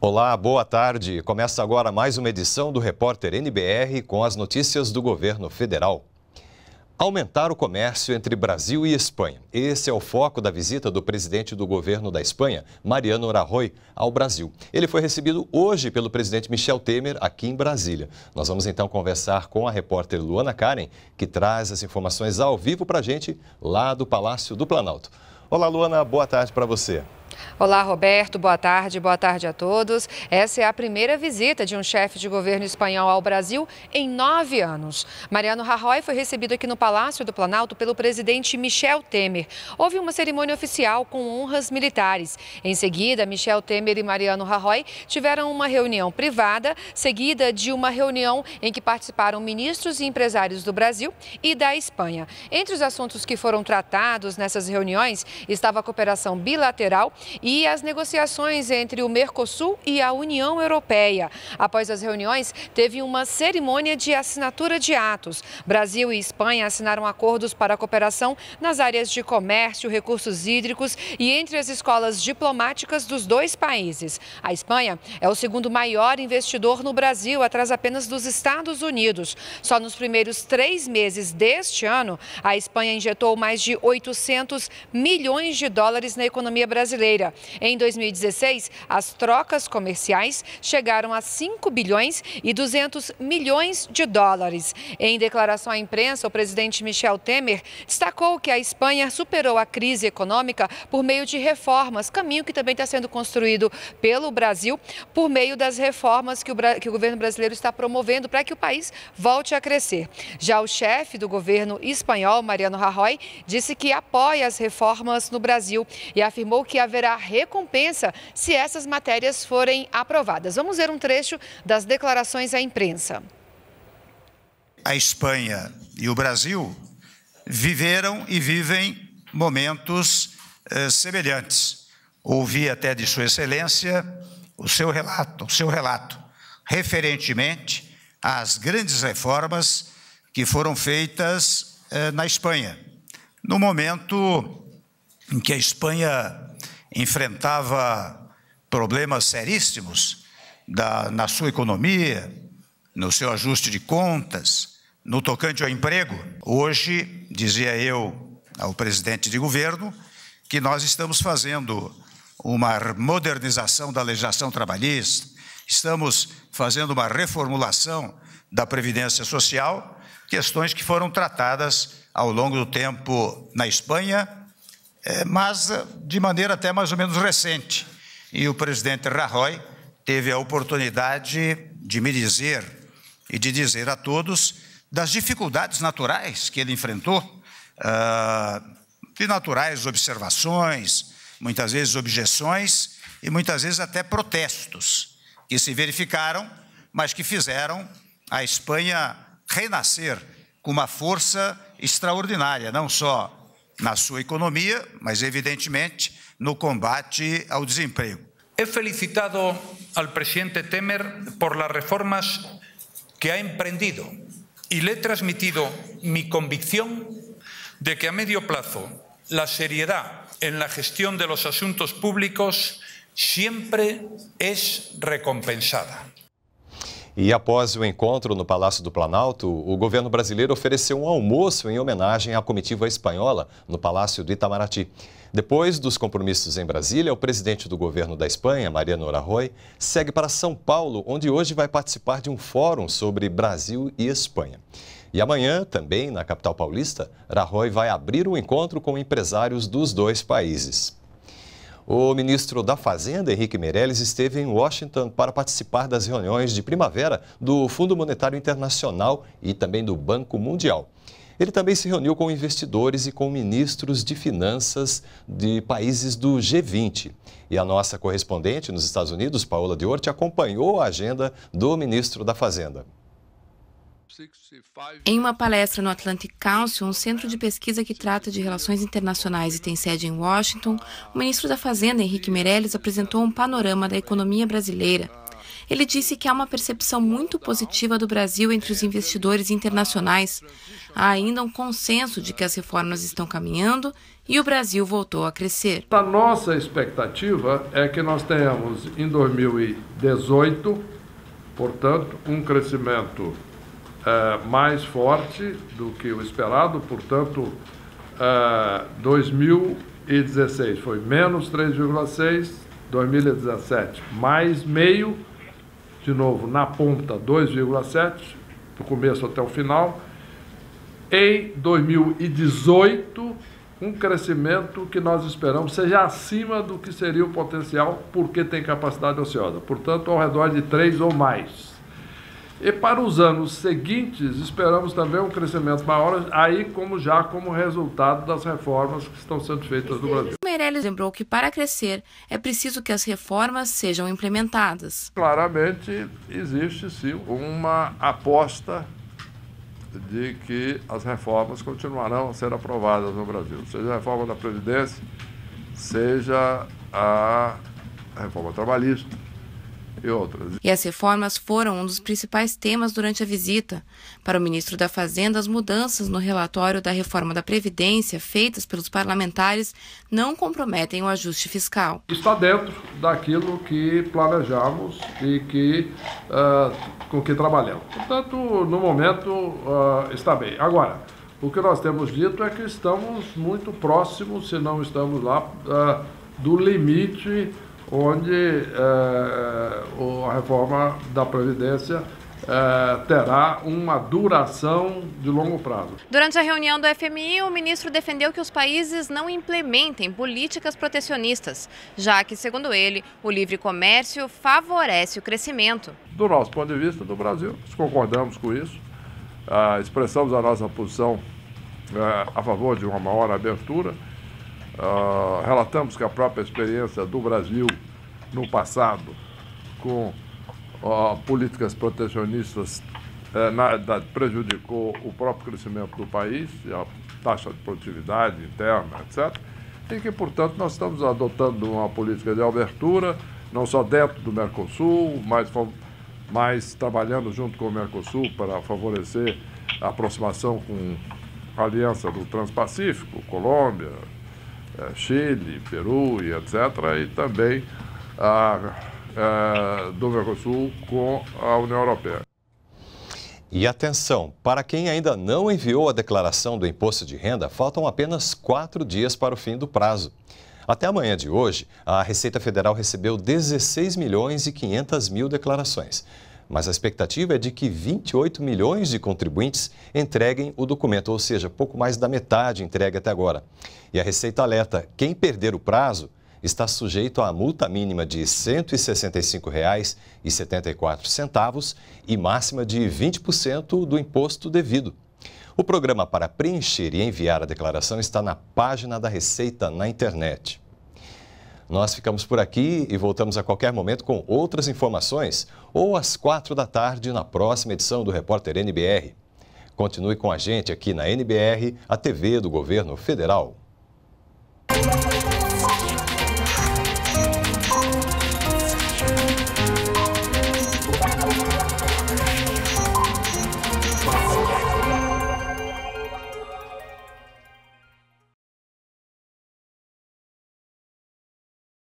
Olá, boa tarde. Começa agora mais uma edição do Repórter NBR com as notícias do governo federal. Aumentar o comércio entre Brasil e Espanha. Esse é o foco da visita do presidente do governo da Espanha, Mariano Rajoy, ao Brasil. Ele foi recebido hoje pelo presidente Michel Temer aqui em Brasília. Nós vamos então conversar com a repórter Luana Karen, que traz as informações ao vivo para a gente lá do Palácio do Planalto. Olá, Luana, boa tarde para você. Olá, Roberto. Boa tarde, boa tarde a todos. Essa é a primeira visita de um chefe de governo espanhol ao Brasil em nove anos. Mariano Rajoy foi recebido aqui no Palácio do Planalto pelo presidente Michel Temer. Houve uma cerimônia oficial com honras militares. Em seguida, Michel Temer e Mariano Rajoy tiveram uma reunião privada, seguida de uma reunião em que participaram ministros e empresários do Brasil e da Espanha. Entre os assuntos que foram tratados nessas reuniões estava a cooperação bilateral e as negociações entre o Mercosul e a União Europeia. Após as reuniões, teve uma cerimônia de assinatura de atos. Brasil e Espanha assinaram acordos para cooperação nas áreas de comércio, recursos hídricos e entre as escolas diplomáticas dos dois países. A Espanha é o segundo maior investidor no Brasil, atrás apenas dos Estados Unidos. Só nos primeiros três meses deste ano, a Espanha injetou mais de 800 milhões de dólares na economia brasileira brasileira. Em 2016, as trocas comerciais chegaram a 5 bilhões e 200 milhões de dólares. Em declaração à imprensa, o presidente Michel Temer destacou que a Espanha superou a crise econômica por meio de reformas, caminho que também está sendo construído pelo Brasil por meio das reformas que o, que o governo brasileiro está promovendo para que o país volte a crescer. Já o chefe do governo espanhol, Mariano Rajoy, disse que apoia as reformas no Brasil e afirmou que haverá haverá recompensa se essas matérias forem aprovadas. Vamos ver um trecho das declarações à imprensa. A Espanha e o Brasil viveram e vivem momentos eh, semelhantes. Ouvi até de Sua Excelência o seu relato, o seu relato, referentemente às grandes reformas que foram feitas eh, na Espanha, no momento em que a Espanha enfrentava problemas seríssimos da, na sua economia, no seu ajuste de contas, no tocante ao emprego. Hoje, dizia eu ao presidente de governo, que nós estamos fazendo uma modernização da legislação trabalhista, estamos fazendo uma reformulação da Previdência Social, questões que foram tratadas ao longo do tempo na Espanha é, mas eh, de maneira até mais ou menos recente. E o presidente Rajoy teve a oportunidade de me dizer e de dizer a todos das dificuldades naturais que ele enfrentou, ah, de naturais observações, muitas vezes objeções e muitas vezes até protestos que se verificaram, mas que fizeram a Espanha renascer com uma força extraordinária, não só na sua economia, mas evidentemente no combate al desemprego. He felicitado al presidente Temer por las reformas que ha emprendido y le he transmitido mi convicción de que a medio plazo la seriedad en la gestión de los asuntos públicos siempre es recompensada. E após o encontro no Palácio do Planalto, o governo brasileiro ofereceu um almoço em homenagem à comitiva espanhola no Palácio do Itamaraty. Depois dos compromissos em Brasília, o presidente do governo da Espanha, Mariano Rajoy, segue para São Paulo, onde hoje vai participar de um fórum sobre Brasil e Espanha. E amanhã, também na capital paulista, Rajoy vai abrir um encontro com empresários dos dois países. O ministro da Fazenda, Henrique Meirelles, esteve em Washington para participar das reuniões de primavera do Fundo Monetário Internacional e também do Banco Mundial. Ele também se reuniu com investidores e com ministros de finanças de países do G20. E a nossa correspondente nos Estados Unidos, Paola Diorte, acompanhou a agenda do ministro da Fazenda. Em uma palestra no Atlantic Council, um centro de pesquisa que trata de relações internacionais e tem sede em Washington, o ministro da Fazenda, Henrique Meirelles, apresentou um panorama da economia brasileira. Ele disse que há uma percepção muito positiva do Brasil entre os investidores internacionais. Há ainda um consenso de que as reformas estão caminhando e o Brasil voltou a crescer. A nossa expectativa é que nós tenhamos em 2018, portanto, um crescimento é, mais forte do que o esperado, portanto, uh, é, 2016 foi menos 3,6, 2017 mais meio, de novo na ponta 2,7, do começo até o final. Em 2018, um crescimento que nós esperamos seja acima do que seria o potencial, porque tem capacidade ociosa. Portanto, ao redor de 3 ou mais. E para os anos seguintes, esperamos também um crescimento maior, aí como já como resultado das reformas que estão sendo feitas no Brasil. Meirelles lembrou que para crescer é preciso que as reformas sejam implementadas. Claramente existe sim uma aposta de que as reformas continuarão a ser aprovadas no Brasil, seja a reforma da Previdência, seja a reforma trabalhista e outras. E as reformas foram um dos principais temas durante a visita. Para o ministro da Fazenda, as mudanças no relatório da reforma da Previdência feitas pelos parlamentares não comprometem o ajuste fiscal. Está dentro daquilo que planejamos e que, uh, com que trabalhamos. Portanto, no momento, uh, está bem. Agora, o que nós temos dito é que estamos muito próximos, se não estamos lá, ah, do limite onde eh, a reforma da Previdência eh, terá uma duração de longo prazo. Durante a reunião do FMI, o ministro defendeu que os países não implementem políticas protecionistas, já que, segundo ele, o livre comércio favorece o crescimento. Do nosso ponto de vista, do Brasil, nós concordamos com isso, ah, expressamos a nossa posição eh, a favor de uma maior abertura. Ah, relatamos que a própria experiência do Brasil no passado com uh, políticas protecionistas é, prejudicou o próprio crescimento do país, a taxa de produtividade interna, etc. E que, portanto, nós estamos adotando uma política de abertura, não só dentro do Mercosul, mas, mas trabalhando junto com o Mercosul para favorecer a aproximação com a Aliança do Transpacífico, Colômbia, é, Chile, Peru e etc., e também a, a, é, do Mercosul com a União Europeia. E atenção, para quem ainda não enviou a declaração do imposto de renda, faltam apenas quatro dias para o fim do prazo. Até amanhã de hoje, a Receita Federal recebeu 16 milhões e 500 mil declarações mas a expectativa é de que 28 milhões de contribuintes entreguem o documento, ou seja, pouco mais da metade entregue até agora. E a Receita alerta: quem perder o prazo está sujeito à multa mínima de R$ 165,74 e máxima de 20% do imposto devido. O programa para preencher e enviar a declaração está na página da Receita na internet. Nós ficamos por aqui e voltamos a qualquer momento com outras informações ou às quatro da tarde na próxima edição do Repórter NBR. Continue com a gente aqui na NBR, a TV do Governo Federal.